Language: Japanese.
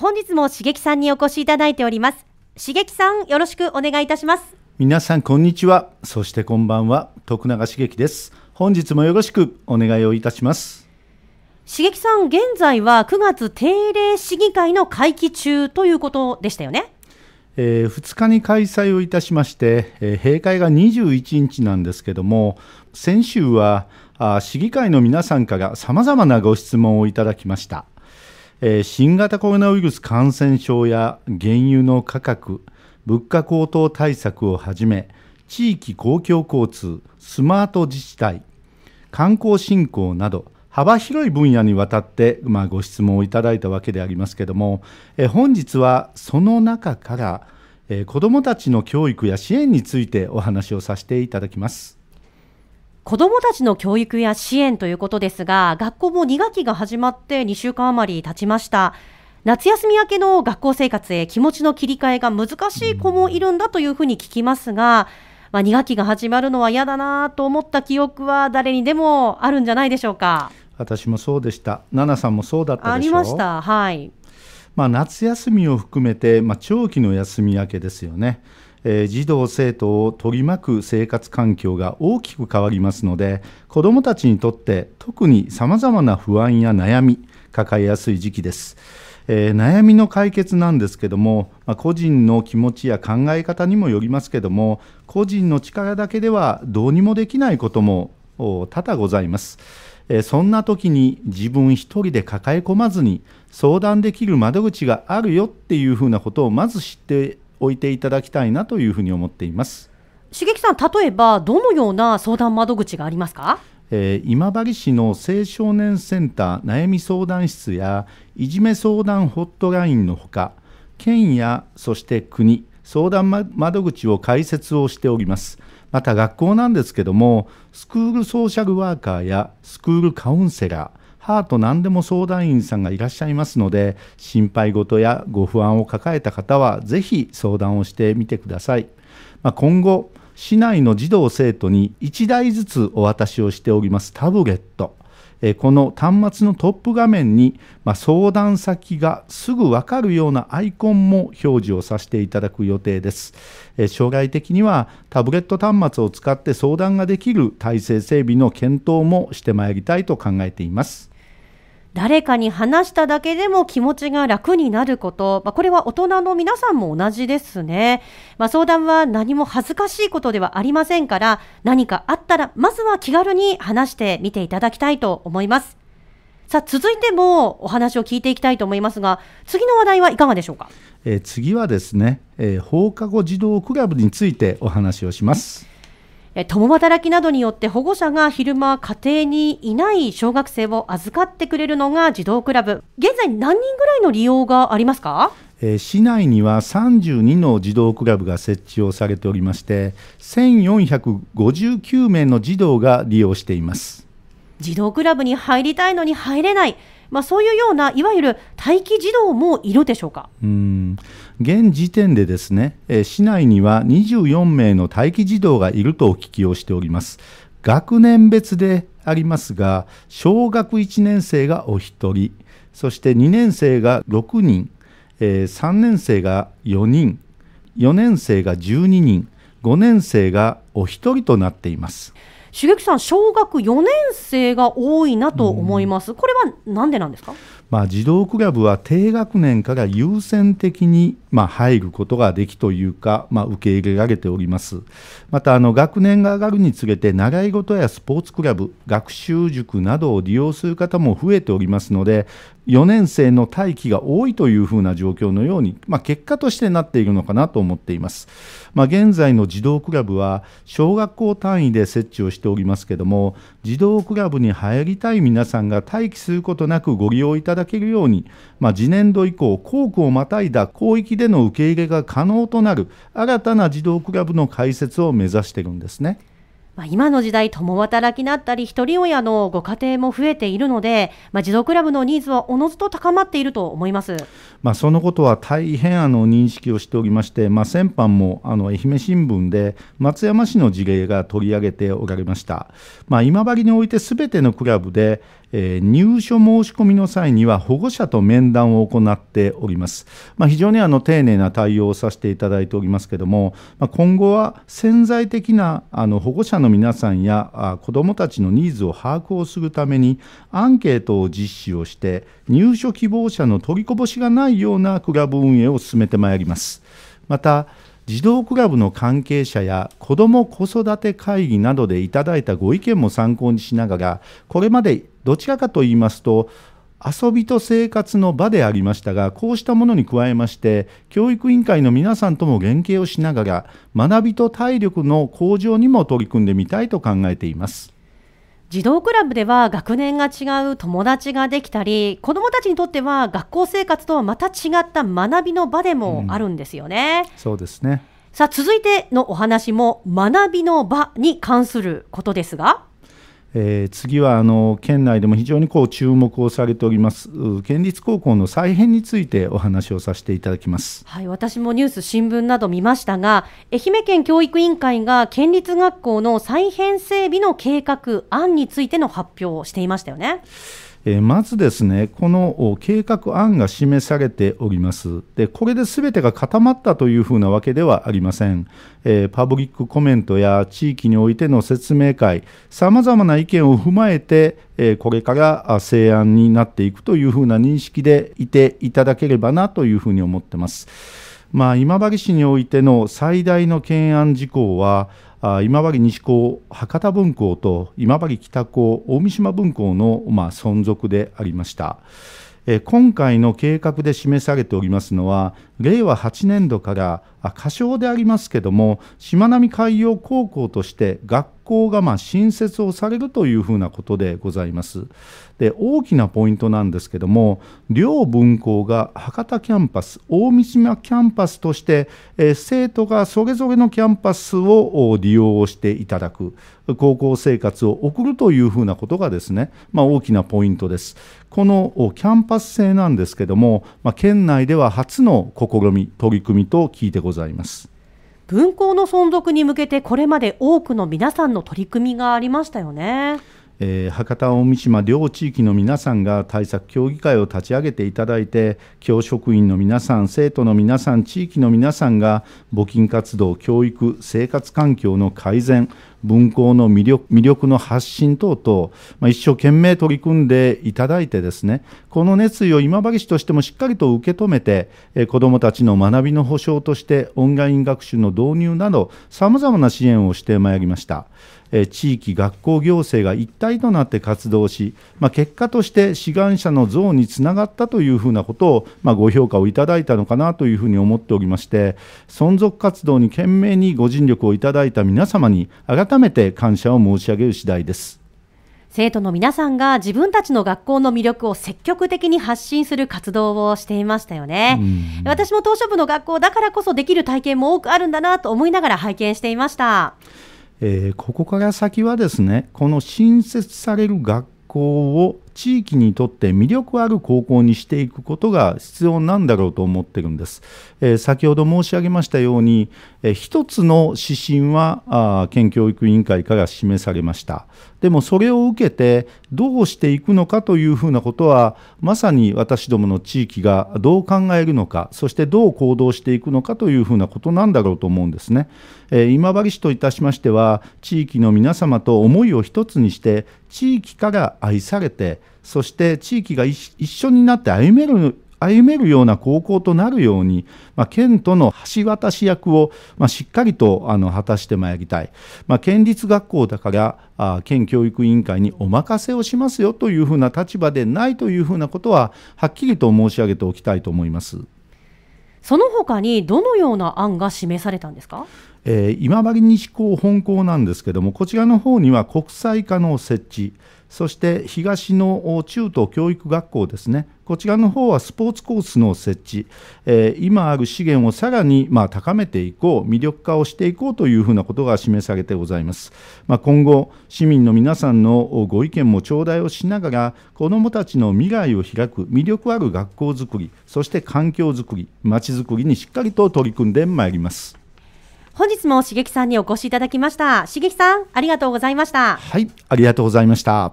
本日も茂木さんにお越しいただいております茂木さんよろしくお願いいたします皆さんこんにちはそしてこんばんは徳永茂げです本日もよろしくお願いをいたします茂木さん現在は9月定例市議会の会期中ということでしたよねえー、2日に開催をいたしまして、えー、閉会が21日なんですけども先週はあ市議会の皆さんからさまざまなご質問をいただきましたえー、新型コロナウイルス感染症や原油の価格、物価高騰対策をはじめ、地域公共交通、スマート自治体、観光振興など、幅広い分野にわたって、まあ、ご質問をいただいたわけでありますけども、え本日はその中から、え子どもたちの教育や支援についてお話をさせていただきます。子どもたちの教育や支援ということですが学校も2学期が始まって2週間余り経ちました夏休み明けの学校生活へ気持ちの切り替えが難しい子もいるんだというふうに聞きますが、まあ、2学期が始まるのは嫌だなと思った記憶は誰にでもあるんじゃないでしょうか私もそうでした奈々さんもそうだったありましたはいまあ、夏休みを含めて、まあ、長期の休み明けですよねえー、児童生徒を取り巻く生活環境が大きく変わりますので子どもたちにとって特にさまざまな不安や悩み抱えやすい時期です。えー、悩みの解決なんですけども、まあ、個人の気持ちや考え方にもよりますけども個人の力だけではどうにもできないことも多々ございます。そんな時に自分一人で抱え込まずに相談できる窓口があるよっていうふうなことをまず知って置いていただきたいなというふうに思っています茂木さん、例えばどのような相談窓口がありますか、えー、今治市の青少年センター悩み相談室やいじめ相談ホットラインのほか県やそして国相談窓口を開設をしておりますまた学校なんですけどもスクールソーシャルワーカーやスクールカウンセラーハート何でも相談員さんがいらっしゃいますので心配事やご不安を抱えた方はぜひ相談をしてみてください、まあ、今後市内の児童生徒に1台ずつお渡しをしておりますタブレットこの端末のトップ画面に、まあ、相談先がすぐ分かるようなアイコンも表示をさせていただく予定です。将来的にはタブレット端末を使って相談ができる体制整備の検討もしてまいりたいと考えています。誰かに話しただけでも気持ちが楽になること、まあ、これは大人の皆さんも同じですね、まあ、相談は何も恥ずかしいことではありませんから何かあったらまずは気軽に話してみていただきたいと思いますさあ続いてもお話を聞いていきたいと思いますが次の話題はいかがでしょうか、えー、次はですね、えー、放課後児童クラブについてお話をします共働きなどによって保護者が昼間家庭にいない小学生を預かってくれるのが児童クラブ現在何人ぐらいの利用がありますかえー、市内には32の児童クラブが設置をされておりまして1459名の児童が利用しています児童クラブに入りたいのに入れない、まあ、そういうようないわゆる待機児童もいるでしょうかうん現時点でですね、えー、市内には24名の待機児童がいるとお聞きをしております。学年別でありますが小学1年生がお一人そして2年生が6人、えー、3年生が4人4年生が12人5年生がお一人となっています。茂木さん、小学4年生が多いなと思います、これはなんでなんですか、まあ、児童クラブは低学年から優先的にまあ、入ることができというか、まあ、受け入れられておりますまたあの学年が上がるにつれて習い事やスポーツクラブ学習塾などを利用する方も増えておりますので4年生の待機が多いというふうな状況のように、まあ、結果としてなっているのかなと思っています、まあ、現在の児童クラブは小学校単位で設置をしておりますけども児童クラブに入りたい皆さんが待機することなくご利用いただけるように、まあ、次年度以降校区をまたいだ広域での受け入れが可能となる新たな児童クラブの開設を目指してるんですね。ま今の時代、共働きだったり、ひとり親のご家庭も増えているので、まあ、児童クラブのニーズはおのずと高まっていると思います、まあ、そのことは大変あの認識をしておりまして、まあ、先般もあの愛媛新聞で松山市の事例が取り上げておられました。まあ、今治においてすべてのクラブで、えー、入所申し込みの際には保護者と面談を行っております、まあ、非常にあの丁寧な対応をさせていただいておりますけども、まあ、今後は潜在的なあの保護者の皆さんやあ子どもたちのニーズを把握をするためにアンケートを実施をして入所希望者の取りこぼしがないようなクラブ運営を進めてまいりますまた児童クラブの関係者や子ども子育て会議などでいただいたご意見も参考にしながらこれまでどちらかと言いますと遊びと生活の場でありましたが、こうしたものに加えまして、教育委員会の皆さんとも連携をしながら、学びと体力の向上にも取り組んでみたいと考えています。児童クラブでは学年が違う友達ができたり子どもたちにとっては学校生活とはまた違った学びの場でもあるんですよね。うん、そうですねさあ続いてのお話も学びの場に関することですが。えー、次はあの県内でも非常にこう注目をされております県立高校の再編についてお話をさせていただきます、はい、私もニュース新聞など見ましたが愛媛県教育委員会が県立学校の再編整備の計画案についての発表をしていましたよね。えまずですね、この計画案が示されております。で、これで全てが固まったというふうなわけではありません。えー、パブリックコメントや地域においての説明会、さまざまな意見を踏まえて、えこれから成案になっていくというふうな認識でいていただければなというふうに思ってます。まあ、今治市においての最大の懸案事項は、今治西高博多分校と今治北高大三島分校の、まあ、存続でありました。今回の計画で示されておりますのは、令和8年度から、仮称でありますけども、しまなみ海洋高校として学校がま新設をされるというふうなことでございます。で大きなポイントなんですけども両分校が博多キャンパス大三島キャンパスとして、え生徒がそれぞれのキャンパスを利用していただく高校生活を送るというふうなことがですね、まあ、大きなポイントです。このキャンパス制なんですけども、まあ、県内では初の試み取り組みと聞いてございます。分校の存続に向けてこれまで多くの皆さんの取り組みがありましたよね。えー、博多大三島両地域の皆さんが対策協議会を立ち上げていただいて教職員の皆さん生徒の皆さん地域の皆さんが募金活動教育生活環境の改善文校の魅力魅力の発信等々、まあ、一生懸命取り組んでいただいてですねこの熱意を今治市としてもしっかりと受け止めて、え子どもたちの学びの保障としてオンライン学習の導入などさまざまな支援をしてまいりました。地域、学校行政が一体となって活動し、まあ、結果として志願者の像につながったというふうなことを、まあ、ご評価をいただいたのかなというふうに思っておりまして、存続活動に懸命にご尽力をいただいた皆様に、改改めて感謝を申し上げる次第です。生徒の皆さんが自分たちの学校の魅力を積極的に発信する活動をしていましたよね。私も当初部の学校だからこそできる体験も多くあるんだなと思いながら拝見していました。えー、ここから先はですね、この新設される学校を地域にとって魅力ある高校にしていくことが必要なんだろうと思ってるんです、えー、先ほど申し上げましたように、えー、一つの指針はあ県教育委員会から示されましたでもそれを受けてどうしていくのかというふうなことはまさに私どもの地域がどう考えるのかそしてどう行動していくのかというふうなことなんだろうと思うんですね、えー、今治市といたしましては地域の皆様と思いを一つにして地域から愛されてそして地域が一緒になって歩める歩めるような高校となるように、まあ、県との橋渡し役を、まあ、しっかりとあの果たしてまいりたい、まあ、県立学校だからあ県教育委員会にお任せをしますよというふうな立場でないというふうなことははっきりと申し上げておきたいと思います。その他にどのような案が示されたんですか、えー、今治西高本校なんですけどもこちらの方には国際化の設置そして東の中東教育学校ですね、こちらの方はスポーツコースの設置、えー、今ある資源をさらにま高めていこう、魅力化をしていこうというふうなことが示されてございます。まあ、今後、市民の皆さんのご意見も頂戴をしながら、子どもたちの未来を開く魅力ある学校づくり、そして環境づくり、まちづくりにしっかりと取り組んでまいります。本日も茂木さんにお越しいただきました。茂木さん、ありがとうございました。はい、ありがとうございました。